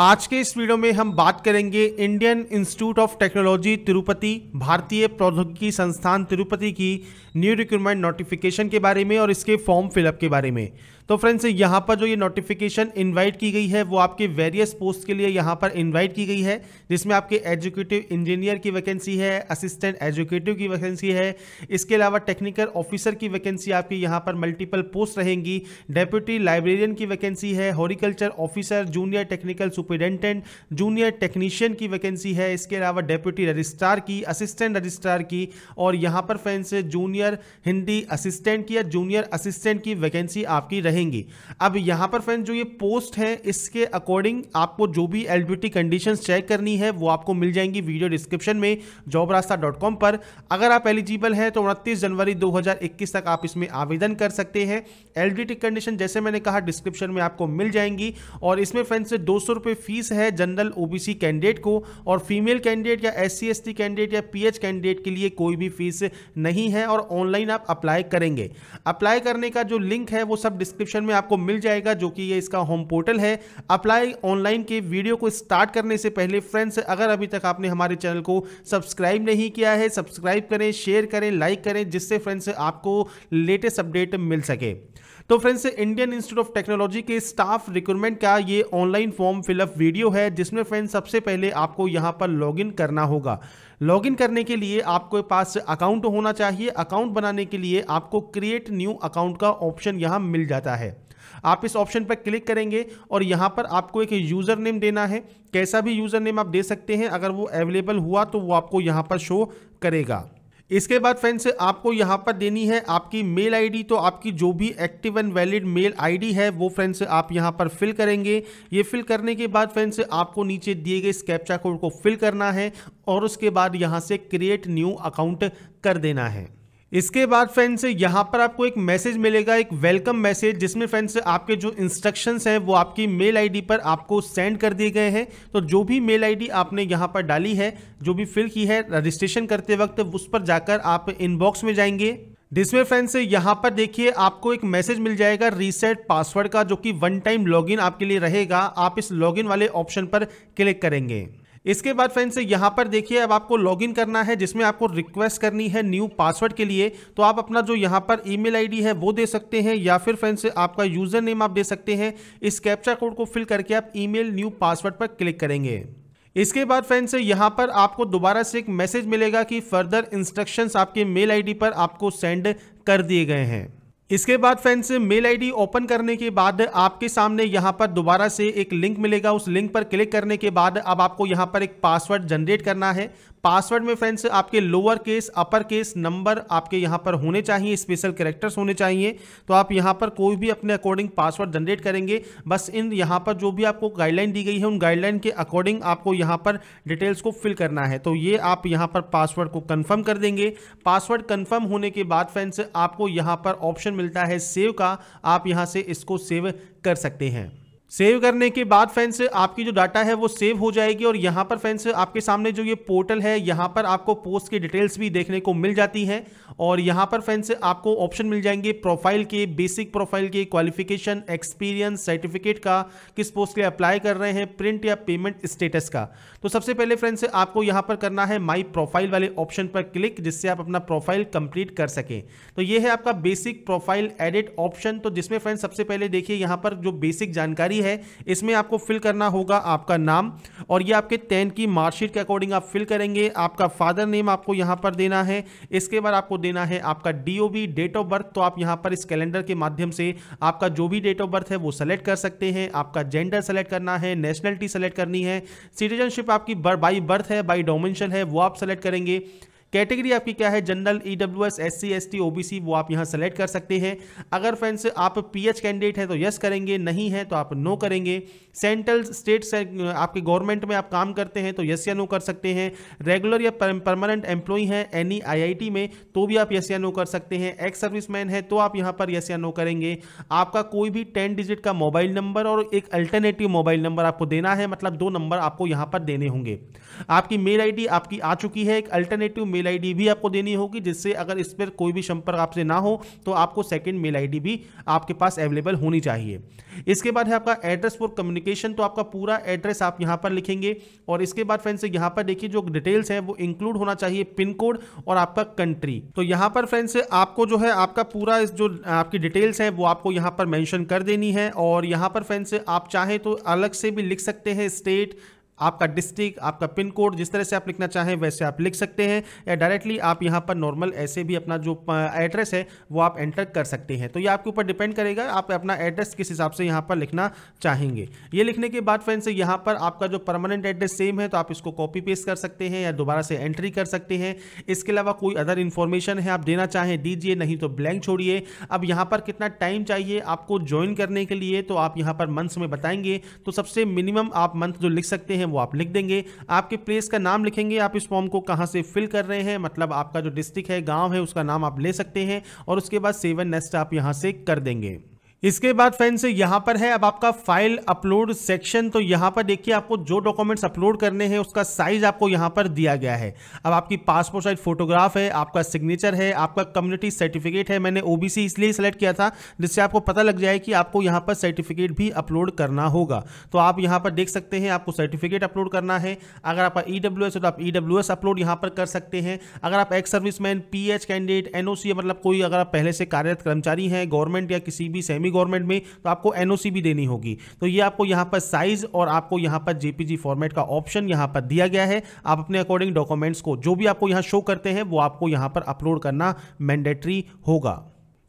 आज के इस वीडियो में हम बात करेंगे Indian Institute of Technology Tirupati भारतीय प्रौद्योगिकी संस्थान तिरुपति की न्यू रिक्रूटमेंट नोटिफिकेशन के बारे में और इसके फॉर्म फिलअप के बारे में तो फ्रेंड्स यहाँ पर जो ये नोटिफिकेशन इनवाइट की गई है वो आपके वेरियस पोस्ट के लिए यहाँ पर इनवाइट की गई है जिसमें आपके एजुकेटिव इंजीनियर की वैकेंसी है असिस्टेंट एजुकेटिव की वैकेंसी है इसके अलावा टेक्निकल ऑफिसर की वैकेंसी आपकी यहाँ पर मल्टीपल पोस्ट रहेंगी डेप्यूटी लाइब्रेरियन की वैकेंसी है horticulture officer junior technical superintendent junior technician की वैकेंसी है इसके अलावा डेप्यूटी रजिस्ट्रार की असिस्टेंट रजिस्ट्रार की और यहाँ पर फैंस जूनियर हिंदी असिस्टेंट की या जूनियर असिस्टेंट की वैकेंसी आपकी रहेंगी अब यहाँ पर फ्रेंड्स जो ये पोस्ट है इसके अकॉर्डिंग आपको जो भी एलिबिलिटी कंडीशंस चेक करनी है वो आपको मिल जाएंगी वीडियो डिस्क्रिप्शन में जॉब पर अगर आप एलिजिबल हैं तो उनतीस जनवरी 2021 तक आप इसमें आवेदन कर सकते हैं एलिबिलिटी कंडीशन जैसे मैंने कहा डिस्क्रिप्शन में आपको मिल जाएंगी और इसमें फ्रेंड्स दो सौ रुपये रुपये फीस है जनरल ओबीसी कैंडिडेट को और फीमेल कैंडिडेट या एस सी कैंडिडेट या पीएच कैंडिडेट के लिए कोई भी फीस नहीं है और ऑनलाइन आप अप्लाई करेंगे अप्लाई करने का जो लिंक है वो सब डिस्क्रिप्शन में आपको मिल जाएगा जो कि ये इसका होम पोर्टल है अप्लाई ऑनलाइन के वीडियो को स्टार्ट करने से पहले फ्रेंड्स अगर अभी तक आपने हमारे चैनल को सब्सक्राइब नहीं किया है सब्सक्राइब करें शेयर करें लाइक करें जिससे फ्रेंड्स आपको लेटेस्ट अपडेट मिल सके तो friends Indian Institute of Technology के स्टाफ रिक्रूटमेंट का ये ऑनलाइन फॉर्म फिलअप वीडियो है जिसमें फ्रेंड्स सबसे पहले आपको यहाँ पर लॉगिन करना होगा लॉगिन करने के लिए आपके पास अकाउंट होना चाहिए अकाउंट बनाने के लिए आपको क्रिएट न्यू अकाउंट का ऑप्शन यहाँ मिल जाता है आप इस ऑप्शन पर क्लिक करेंगे और यहाँ पर आपको एक यूज़र नेम देना है कैसा भी यूज़र नेम आप दे सकते हैं अगर वो अवेलेबल हुआ तो वो आपको यहाँ पर शो करेगा इसके बाद फ्रेंड्स आपको यहाँ पर देनी है आपकी मेल आईडी तो आपकी जो भी active and valid mail ID है वो फ्रेंड्स आप यहाँ पर फिल करेंगे ये फिल करने के बाद फ्रेंड्स आपको नीचे दिए गए स्कैप्चा कोड को फिल करना है और उसके बाद यहाँ से क्रिएट न्यू अकाउंट कर देना है इसके बाद फ्रेंड्स यहाँ पर आपको एक मैसेज मिलेगा एक वेलकम मैसेज जिसमें फ्रेंड्स आपके जो इंस्ट्रक्शंस हैं वो आपकी मेल आईडी पर आपको सेंड कर दिए गए हैं तो जो भी मेल आईडी आपने यहाँ पर डाली है जो भी फिल की है रजिस्ट्रेशन करते वक्त उस पर जाकर आप इनबॉक्स में जाएंगे जिसमें फ्रेंड्स यहाँ पर देखिए आपको एक मैसेज मिल जाएगा रीसेट पासवर्ड का जो कि वन टाइम लॉगिन आपके लिए रहेगा आप इस लॉगिन वाले ऑप्शन पर क्लिक करेंगे इसके बाद फ्रेंड्स यहाँ पर देखिए अब आपको लॉगिन करना है जिसमें आपको रिक्वेस्ट करनी है न्यू पासवर्ड के लिए तो आप अपना जो यहाँ पर ईमेल आईडी है वो दे सकते हैं या फिर फ्रेंड्स आपका यूजर नेम आप दे सकते हैं इस कैप्चा कोड को फिल करके आप ईमेल न्यू पासवर्ड पर क्लिक करेंगे इसके बाद फ्रेंड्स यहाँ पर आपको दोबारा से एक मैसेज मिलेगा कि फर्दर इंस्ट्रक्शंस आपके मेल आईडी पर आपको सेंड कर दिए गए हैं इसके बाद फ्रेंड्स मेल आईडी ओपन करने के बाद आपके सामने यहाँ पर दोबारा से एक लिंक मिलेगा उस लिंक पर क्लिक करने के बाद अब आपको यहाँ पर एक पासवर्ड जनरेट करना है पासवर्ड में फ्रेंड्स आपके lower case upper case number आपके यहाँ पर होने चाहिए स्पेशल कैरेक्टर्स होने चाहिए तो आप यहाँ पर कोई भी अपने अकॉर्डिंग पासवर्ड जनरेट करेंगे बस इन यहाँ पर जो भी आपको गाइडलाइन दी गई है उन गाइडलाइन के अकॉर्डिंग आपको यहाँ पर डिटेल्स को फिल करना है तो ये आप यहाँ पर पासवर्ड को कन्फर्म कर देंगे पासवर्ड कन्फर्म होने के बाद फ्रेंड्स आपको यहाँ पर ऑप्शन मिलता है सेव का आप यहाँ से इसको सेव कर सकते हैं सेव करने के बाद फ्रेंड्स आपकी जो डाटा है वो सेव हो जाएगी और यहाँ पर फ्रेंड्स आपके सामने जो ये पोर्टल है यहाँ पर आपको पोस्ट की डिटेल्स भी देखने को मिल जाती है और यहाँ पर फ्रेंड्स आपको ऑप्शन मिल जाएंगे प्रोफाइल के बेसिक प्रोफाइल के क्वालिफिकेशन एक्सपीरियंस सर्टिफिकेट का किस पोस्ट के लिए अप्लाई कर रहे हैं प्रिंट या पेमेंट स्टेटस का तो सबसे पहले फ्रेंड्स आपको यहाँ पर करना है माई प्रोफाइल वाले ऑप्शन पर क्लिक जिससे आप अपना प्रोफाइल कंप्लीट कर सकें तो ये है आपका बेसिक प्रोफाइल एडिट ऑप्शन तो जिसमें फ्रेंड्स सबसे पहले देखिए यहाँ पर जो बेसिक जानकारी है इसमें आपको फिल करना होगा आपका नाम और ये आपके टेन की मार्कशीट के अकॉर्डिंग आप फिल करेंगे आपका फादर नेम आपको यहाँ पर देना है इसके बाद आपको देना है आपका डी डेट ऑफ बर्थ तो आप यहाँ पर इस कैलेंडर के माध्यम से आपका जो भी डेट ऑफ बर्थ है वो सेलेक्ट कर सकते हैं आपका जेंडर सेलेक्ट करना है नेशनलिटी सेलेक्ट करनी है सिटीजनशिप आपकी बाई बर्थ है बाई डोमेंशन है वो आप सेलेक्ट करेंगे कैटेगरी आपकी क्या है general E W S S C S T O B C वो आप यहाँ सेलेक्ट कर सकते हैं अगर फ्रेंड्स आप पी एच कैंडिडेट हैं तो यस करेंगे नहीं है तो आप नो करेंगे सेंट्रल स्टेट से आपके गवर्नमेंट में आप काम करते हैं तो यस या नो कर सकते हैं रेगुलर या परमानेंट एम्प्लॉई हैं एनी टी में तो भी आप यस या नो कर सकते हैं एक्स मैन है तो आप यहाँ पर यस या नो करेंगे आपका कोई भी टेन डिजिट का मोबाइल नंबर और एक अल्टरनेटिव मोबाइल नंबर आपको देना है मतलब दो नंबर आपको यहाँ पर देने होंगे आपकी मेल डी आपकी आ चुकी है एक अल्टरनेटिव मेल मेल आईडी भी आपको देनी होगी जिससे अगर इस पर कोई भी संपर्क आपसे ना हो तो आपको सेकेंड मेल आईडी भी आपके पास अवेलेबल होनी चाहिए इसके बाद है आपका एड्रेस फॉर कम्युनिकेशन तो आपका पूरा एड्रेस आप यहाँ पर लिखेंगे और इसके बाद फ्रेंड्स यहाँ पर देखिए जो डिटेल्स है वो इंक्लूड होना चाहिए पिन कोड और आपका कंट्री तो यहाँ पर फ्रेंड्स आपको जो है आपका पूरा जो आपकी डिटेल्स है वो आपको यहाँ पर मैंशन कर देनी है और यहाँ पर फ्रेंड्स आप चाहें तो अलग से भी लिख सकते हैं स्टेट आपका डिस्ट्रिक्ट आपका पिन कोड जिस तरह से आप लिखना चाहें वैसे आप लिख सकते हैं या डायरेक्टली आप यहां पर नॉर्मल ऐसे भी अपना जो एड्रेस है वो आप एंटर कर सकते हैं तो ये आपके ऊपर डिपेंड करेगा आप अपना एड्रेस किस हिसाब से यहां पर लिखना चाहेंगे ये लिखने के बाद फ्रेंड्स यहाँ पर आपका जो परमानेंट एड्रेस सेम है तो आप इसको कॉपी पेस्ट कर सकते हैं या दोबारा से एंट्री कर सकते हैं इसके अलावा कोई अदर इन्फॉर्मेशन है आप देना चाहें दीजिए नहीं तो ब्लैंक छोड़िए अब यहाँ पर कितना टाइम चाहिए आपको ज्वाइन करने के लिए तो आप यहाँ पर मंथ्स में बताएंगे तो सबसे मिनिमम आप मंथ जो लिख सकते हैं हैं वो आप लिख देंगे आपके प्लेस का नाम लिखेंगे आप इस फॉर्म को कहाँ से फिल कर रहे हैं मतलब आपका जो डिस्ट्रिक्ट है गाँव है उसका नाम आप ले सकते हैं और उसके बाद सेवन नेस्ट आप यहाँ से कर देंगे इसके बाद फ्रेंड्स यहाँ पर है अब आपका फाइल अपलोड सेक्शन तो यहाँ पर देखिए आपको जो डॉक्यूमेंट्स अपलोड करने हैं उसका साइज आपको यहाँ पर दिया गया है अब आपकी पासपोर्ट साइज फोटोग्राफ है आपका सिग्नेचर है आपका कम्युनिटी सर्टिफिकेट है मैंने ओबीसी इसलिए सेलेक्ट किया था जिससे आपको पता लग जाए कि आपको यहाँ पर सर्टिफिकेट भी अपलोड करना होगा तो आप यहाँ पर देख सकते हैं आपको सर्टिफिकेट अपलोड करना है अगर आपका ई e है तो आप ई e अपलोड यहाँ पर कर सकते हैं अगर आप ex service man candidate NOC मतलब कोई अगर आप पहले से कार्यरत कर्मचारी हैं गवर्नमेंट या किसी भी सेमी गवर्नमेंट में तो आपको एनओसी भी देनी होगी तो ये आपको यहाँ पर साइज और आपको यहाँ पर जेपीजी फॉर्मेट का ऑप्शन यहाँ पर दिया गया है आप अपने अकॉर्डिंग डॉक्यूमेंट्स को जो भी आपको यहाँ शो करते हैं वो आपको यहाँ पर अपलोड करना मैंडेटरी होगा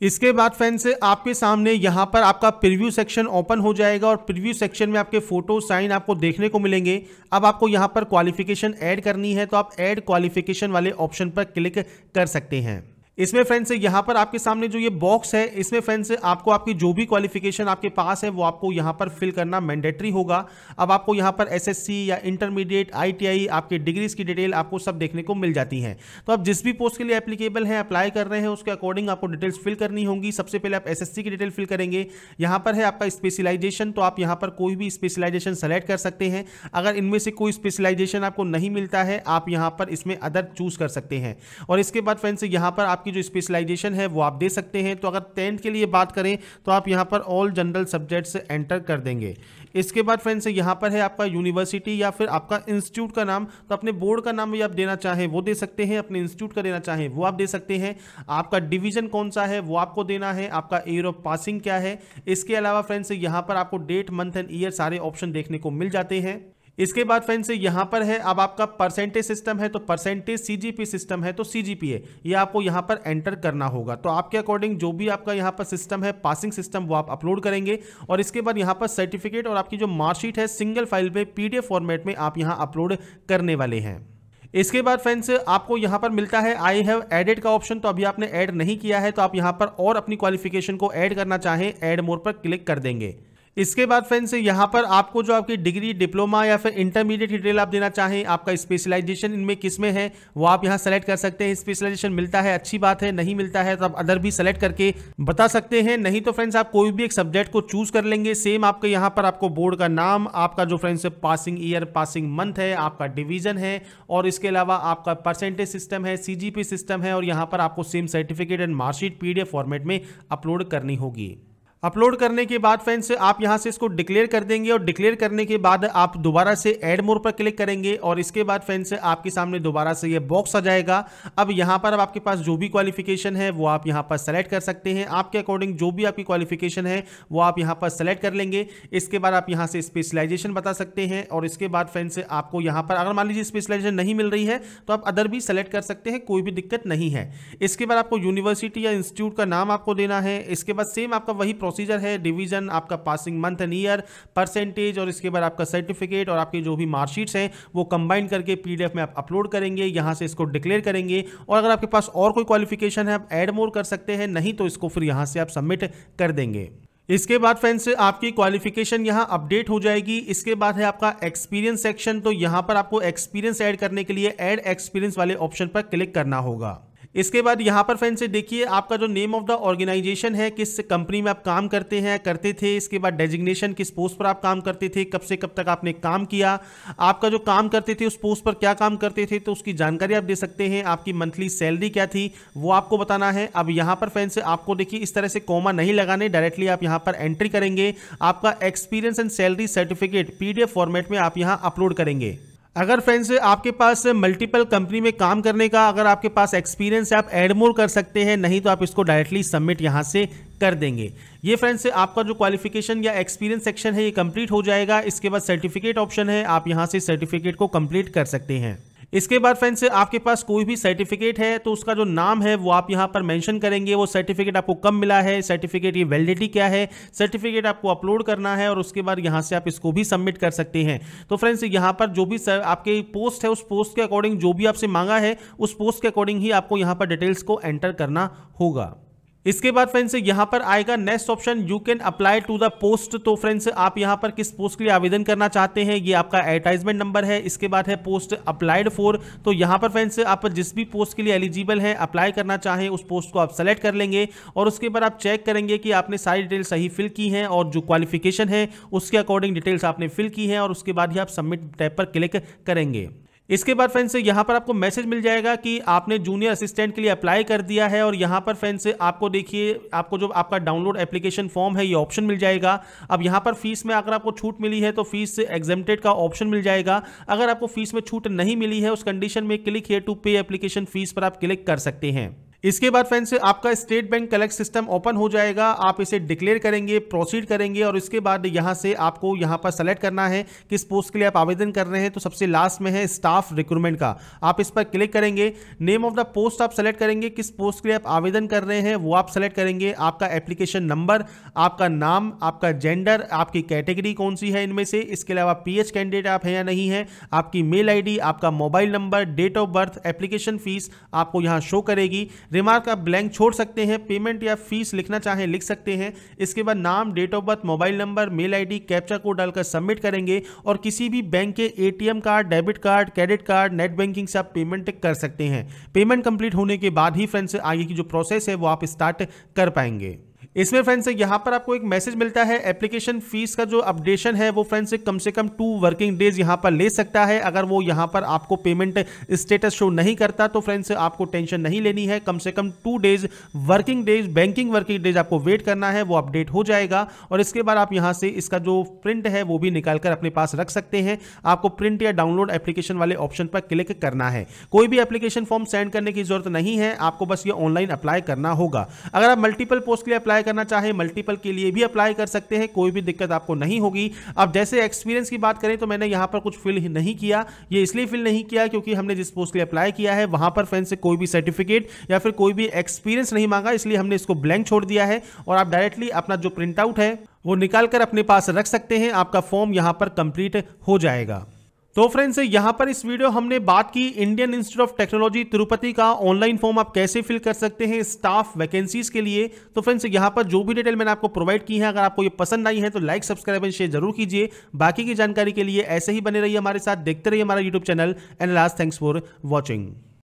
इसके बाद फ्रेंड्स आपके सामने यहाँ पर आपका प्रीव्यू सेक्शन ओपन हो जाएगा और प्रीव्यू सेक्शन में आपके फोटो साइन आपको देखने को मिलेंगे अब आपको यहाँ पर क्वालिफिकेशन ऐड करनी है तो आप ऐड क्वालिफिकेशन वाले ऑप्शन पर क्लिक कर सकते हैं इसमें फ्रेंड्स यहाँ पर आपके सामने जो ये बॉक्स है इसमें फ्रेंड्स आपको आपकी जो भी क्वालिफिकेशन आपके पास है वो आपको यहाँ पर फिल करना मैंडेटरी होगा अब आपको यहाँ पर एसएससी या इंटरमीडिएट आईटीआई आपके डिग्रीज की डिटेल आपको सब देखने को मिल जाती हैं तो आप जिस भी पोस्ट के लिए एप्लीकेबल हैं अप्लाई कर रहे हैं उसके अकॉर्डिंग आपको डिटेल्स फिल करनी होगी सबसे पहले आप एस की डिटेल फिल करेंगे यहाँ पर है आपका स्पेशलाइजेशन तो आप यहाँ पर कोई भी स्पेशलाइजेशन सेलेक्ट कर सकते हैं अगर इनमें से कोई स्पेशलाइजेशन आपको नहीं मिलता है आप यहाँ पर इसमें अदर चूज कर सकते हैं और इसके बाद फ्रेंड्स यहाँ पर आप आपकी जो स्पेशलाइजेशन है वो आप दे सकते हैं तो अगर टेंथ के लिए बात करें तो आप यहाँ पर ऑल जनरल सब्जेक्ट्स एंटर कर देंगे इसके बाद फ्रेंड्स यहाँ पर है आपका यूनिवर्सिटी या फिर आपका इंस्टीट्यूट का नाम तो अपने बोर्ड का नाम भी आप देना चाहें वो दे सकते हैं अपने इंस्टीट्यूट का देना चाहें वो आप दे सकते हैं आपका डिवीजन कौन सा है वो आपको देना है आपका ईयर ऑफ पासिंग क्या है इसके अलावा फ्रेंड्स यहाँ पर आपको डेट मंथ एंड ईयर सारे ऑप्शन देखने को मिल जाते हैं इसके बाद फ्रेंड्स यहां पर है अब आपका परसेंटेज सिस्टम है तो परसेंटेज सीजीपी सिस्टम है तो सीजीपी है ये आपको यहां पर एंटर करना होगा तो आपके अकॉर्डिंग जो भी आपका यहाँ पर सिस्टम है पासिंग सिस्टम वो आप अपलोड करेंगे और इसके बाद यहाँ पर सर्टिफिकेट और आपकी जो मार्कशीट है सिंगल फाइल में पीडीएफ फॉर्मेट में आप यहाँ अपलोड करने वाले हैं इसके बाद फ्रेंड्स आपको यहां पर मिलता है आई हैव एडेड का ऑप्शन तो अभी आपने ऐड नहीं किया है तो आप यहां पर और अपनी क्वालिफिकेशन को ऐड करना चाहें ऐड मोर पर क्लिक कर देंगे इसके बाद फ्रेंड्स यहाँ पर आपको जो आपकी डिग्री डिप्लोमा या फिर इंटरमीडिएट डिटेल आप देना चाहें आपका स्पेशलाइजेशन इनमें किस में है वो आप यहाँ सेलेक्ट कर सकते हैं स्पेशलाइजेशन मिलता है अच्छी बात है नहीं मिलता है तो आप अदर भी सेलेक्ट करके बता सकते हैं नहीं तो फ्रेंड्स आप कोई भी एक सब्जेक्ट को चूज कर लेंगे सेम आपके यहाँ पर आपको बोर्ड का नाम आपका जो friends passing year passing month है आपका डिवीजन है और इसके अलावा आपका परसेंटेज सिस्टम है सी सिस्टम है और यहाँ पर आपको same certificate and marksheet P format में अपलोड करनी होगी अपलोड करने के बाद फ्रेंड्स आप यहां से इसको डिक्लेयर कर देंगे और डिक्लेयर करने के बाद आप दोबारा से ऐड मोर पर क्लिक करेंगे और इसके बाद फ्रेंड्स आपके सामने दोबारा से ये बॉक्स आ जाएगा अब यहां पर अब आपके पास जो भी क्वालिफिकेशन है वो आप यहां पर सेलेक्ट कर सकते हैं आपके अकॉर्डिंग जो भी आपकी क्वालिफिकेशन है वो आप यहाँ पर सेलेक्ट कर लेंगे इसके बाद आप यहाँ से स्पेशलाइजेशन बता सकते हैं और इसके बाद फ्रेंड्स आपको यहाँ पर अगर मान लीजिए स्पेशलाइजेशन नहीं मिल रही है तो आप अदर भी सेलेक्ट कर सकते हैं कोई भी दिक्कत नहीं है इसके बाद आपको यूनिवर्सिटी या इंस्टीट्यूट का नाम आपको देना है इसके बाद सेम आपका वही प्रोसीजर है डिवीजन आपका passing month and year percentage और इसके बाद आपका सर्टिफिकेट और आपकी जो भी मार्कशीट्स हैं वो कंबाइन करके पीडीएफ में आप अपलोड करेंगे यहाँ से इसको डिक्लेयर करेंगे और अगर आपके पास और कोई क्वालिफिकेशन है आप एड मोर कर सकते हैं नहीं तो इसको फिर यहाँ से आप सबमिट कर देंगे इसके बाद फ्रेंड्स आपकी क्वालिफिकेशन यहां अपडेट हो जाएगी इसके बाद है आपका एक्सपीरियंस सेक्शन तो यहां पर आपको एक्सपीरियंस ऐड करने के लिए ऐड एक्सपीरियंस वाले ऑप्शन पर क्लिक करना होगा इसके बाद यहाँ पर फ्रेंड्स देखिए आपका जो नेम ऑफ द ऑर्गेनाइजेशन है किस कंपनी में आप काम करते हैं करते थे इसके बाद डेजिग्नेशन किस पोस्ट पर आप काम करते थे कब से कब तक आपने काम किया आपका जो काम करते थे उस पोस्ट पर क्या काम करते थे तो उसकी जानकारी आप दे सकते हैं आपकी मंथली सैलरी क्या थी वो आपको बताना है अब यहाँ पर फ्रेंड्स आपको देखिए इस तरह से कॉमा नहीं लगाने डायरेक्टली आप यहाँ पर एंट्री करेंगे आपका experience and salary certificate P format में आप यहाँ अपलोड करेंगे अगर फ्रेंड्स आपके पास मल्टीपल कंपनी में काम करने का अगर आपके पास एक्सपीरियंस है आप एडमोर कर सकते हैं नहीं तो आप इसको डायरेक्टली सबमिट यहाँ से कर देंगे ये फ्रेंड्स आपका जो क्वालिफिकेशन या एक्सपीरियंस सेक्शन है ये कंप्लीट हो जाएगा इसके बाद सर्टिफिकेट ऑप्शन है आप यहाँ से सर्टिफिकेट को कंप्लीट कर सकते हैं इसके बाद फ्रेंड्स आपके पास कोई भी सर्टिफिकेट है तो उसका जो नाम है वो आप यहाँ पर मेंशन करेंगे वो सर्टिफिकेट आपको कब मिला है सर्टिफिकेट की वैलिडिटी क्या है सर्टिफिकेट आपको अपलोड करना है और उसके बाद यहाँ से आप इसको भी सबमिट कर सकते हैं तो फ्रेंड्स यहाँ पर जो भी सर आपके पोस्ट है उस पोस्ट के अकॉर्डिंग जो भी आपसे मांगा है उस पोस्ट के अकॉर्डिंग ही आपको यहाँ पर डिटेल्स को एंटर करना होगा इसके बाद फ्रेंड्स यहां पर आएगा next option you can apply to the post तो फ्रेंड्स आप यहां पर किस पोस्ट के लिए आवेदन करना चाहते हैं ये आपका एडवर्टाइजमेंट नंबर है इसके बाद है पोस्ट अप्लाइड फॉर तो यहां पर फ्रेंड्स आप जिस भी पोस्ट के लिए एलिजिबल है अप्लाई करना चाहें उस पोस्ट को आप सेलेक्ट कर लेंगे और उसके बाद आप चेक करेंगे कि आपने सारी डिटेल सही फिल की हैं और जो क्वालिफिकेशन है उसके अकॉर्डिंग डिटेल्स आपने फिल की हैं और उसके बाद ही आप सबमिट टैप पर क्लिक करेंगे इसके बाद फ्रेंड से यहाँ पर आपको मैसेज मिल जाएगा कि आपने जूनियर असिस्टेंट के लिए अप्लाई कर दिया है और यहाँ पर फ्रेंड से आपको देखिए आपको जो आपका डाउनलोड एप्लीकेशन फॉर्म है ये ऑप्शन मिल जाएगा अब यहाँ पर फीस में अगर आपको छूट मिली है तो फीस से का ऑप्शन मिल जाएगा अगर आपको फीस में छूट नहीं मिली है उस कंडीशन में click here to pay application fees पर आप क्लिक कर सकते हैं इसके बाद फ्रेंड्स आपका state bank collect system open हो जाएगा आप इसे डिक्लेयर करेंगे प्रोसीड करेंगे और इसके बाद यहाँ से आपको यहाँ पर सेलेक्ट करना है किस पोस्ट के लिए आप आवेदन कर रहे हैं तो सबसे लास्ट में है स्टाफ रिक्रूटमेंट का आप इस पर क्लिक करेंगे नेम ऑफ द पोस्ट आप सेलेक्ट करेंगे किस पोस्ट के लिए आप आवेदन कर रहे हैं वो आप सेलेक्ट करेंगे आपका एप्लीकेशन नंबर आपका नाम आपका जेंडर आपकी कैटेगरी कौन सी है इनमें से इसके अलावा पी कैंडिडेट आप हैं या नहीं है आपकी मेल आई आपका mobile number date of birth application fees आपको यहाँ शो करेगी रिमार्क आप ब्लैंक छोड़ सकते हैं पेमेंट या फीस लिखना चाहें लिख सकते हैं इसके बाद नाम date of birth mobile number mail ID captcha code डालकर सबमिट करेंगे और किसी भी बैंक के ATM card debit card credit card net banking से आप पेमेंट कर सकते हैं पेमेंट कंप्लीट होने के बाद ही फ्रेंड्स आगे की जो प्रोसेस है वो आप स्टार्ट कर पाएंगे इसमें फ्रेंड्स यहाँ पर आपको एक मैसेज मिलता है एप्लीकेशन फीस का जो अपडेशन है वो फ्रेंड्स कम से कम टू वर्किंग डेज यहाँ पर ले सकता है अगर वो यहाँ पर आपको पेमेंट स्टेटस शो नहीं करता तो फ्रेंड्स आपको टेंशन नहीं लेनी है कम से कम two days working days banking working days आपको वेट करना है वो अपडेट हो जाएगा और इसके बाद आप यहाँ से इसका जो प्रिंट है वो भी निकाल कर अपने पास रख सकते हैं आपको प्रिंट या डाउनलोड एप्लीकेशन वाले ऑप्शन पर क्लिक करना है कोई भी एप्लीकेशन फॉर्म सेंड करने की जरूरत नहीं है आपको बस ये ऑनलाइन अप्लाई करना होगा अगर आप मल्टीपल पोस्ट के लिए अप्लाई अप्लाई करना चाहे मल्टीपल के लिए भी अप्लाई कर सकते हैं कोई भी दिक्कत आपको नहीं होगी अब जैसे एक्सपीरियंस की बात करें तो मैंने यहां पर कुछ फिल नहीं किया ये इसलिए फिल नहीं किया क्योंकि हमने जिस पोस्ट के लिए अप्लाई किया है वहां पर फ्रेंड से कोई भी सर्टिफिकेट या फिर कोई भी एक्सपीरियंस नहीं मांगा इसलिए हमने इसको ब्लैंक छोड़ दिया है और आप डायरेक्टली अपना जो प्रिंटआउट है वो निकाल कर अपने पास रख सकते हैं आपका फॉर्म यहां पर कंप्लीट हो जाएगा तो फ्रेंड्स यहाँ पर इस वीडियो हमने बात की Indian Institute of Technology Tirupati का ऑनलाइन फॉर्म आप कैसे फिल कर सकते हैं स्टाफ वैकेंसीज के लिए तो फ्रेंड्स यहाँ पर जो भी डिटेल मैंने आपको प्रोवाइड की है अगर आपको ये पसंद आई है तो लाइक सब्सक्राइब एंड शेयर जरूर कीजिए बाकी की जानकारी के लिए ऐसे ही बने रहिए हमारे साथ देखते रहिए हमारा YouTube channel and last thanks for watching